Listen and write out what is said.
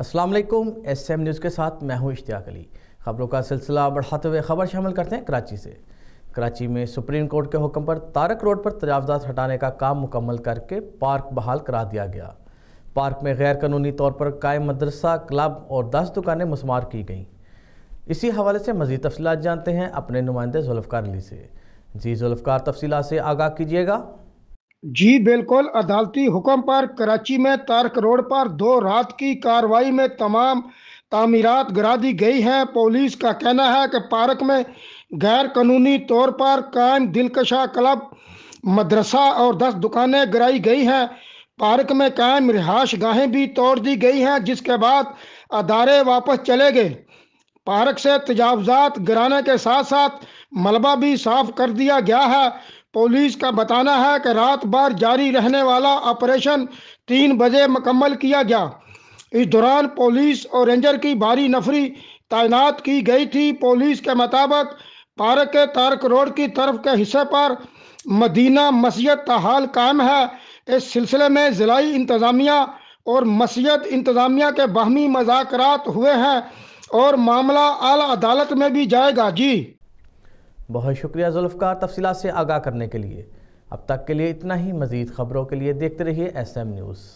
Aslam S M news के साथ मैं हूँ इश्तियाक अली खबरों का सिलसिला बढ़ाते हुए खबर शामिल करते हैं कराची से कराची में सुप्रीम कोर्ट के हुक्म पर तारक रोड पर तजावजात हटाने का काम मुकम्मल करके पार्क बहाल करा दिया गया पार्क में गैर कानूनी तौर पर कायम मदरसा क्लब और दस दुकानें मसमार की गईं इसी हवाले से मज़ीद तफसलत जानते हैं अपने नुमाइंदे जुल्फकार अली से जी जुल्फकार तफसीत से आगाह कीजिएगा जी बिल्कुल अदालती हुक्म पर कराची में तारक रोड पर दो रात की कार्रवाई में तमाम तामीरत गिरा दी गई हैं पुलिस का कहना है कि पार्क में गैर कानूनी तौर पर कायम दिलकशा क्लब मदरसा और दस दुकानें गिराई गई हैं पार्क में कायम रिहाइश गाहें भी तोड़ दी गई हैं जिसके बाद अदारे वापस चले गए पार्क से तजावजात गिराने के साथ साथ मलबा भी साफ कर दिया गया है पुलिस का बताना है कि रात भर जारी रहने वाला ऑपरेशन तीन बजे मुकम्मल किया गया इस दौरान पुलिस और रेंजर की भारी नफरी तैनात की गई थी पुलिस के मुताबिक पार्क के तारक रोड की तरफ के हिस्से पर मदीना मस्जिद का हाल कायम है इस सिलसिले में ज़िलाई इंतज़ामिया और मस्जिद इंतज़ामिया के बाहमी मजाक हुए हैं और मामला आला अदालत में भी जाएगा जी बहुत शुक्रिया जुल्फकार तफसी से आगाह करने के लिए अब तक के लिए इतना ही मज़ीद ख़बरों के लिए देखते रहिए एस एम न्यूज़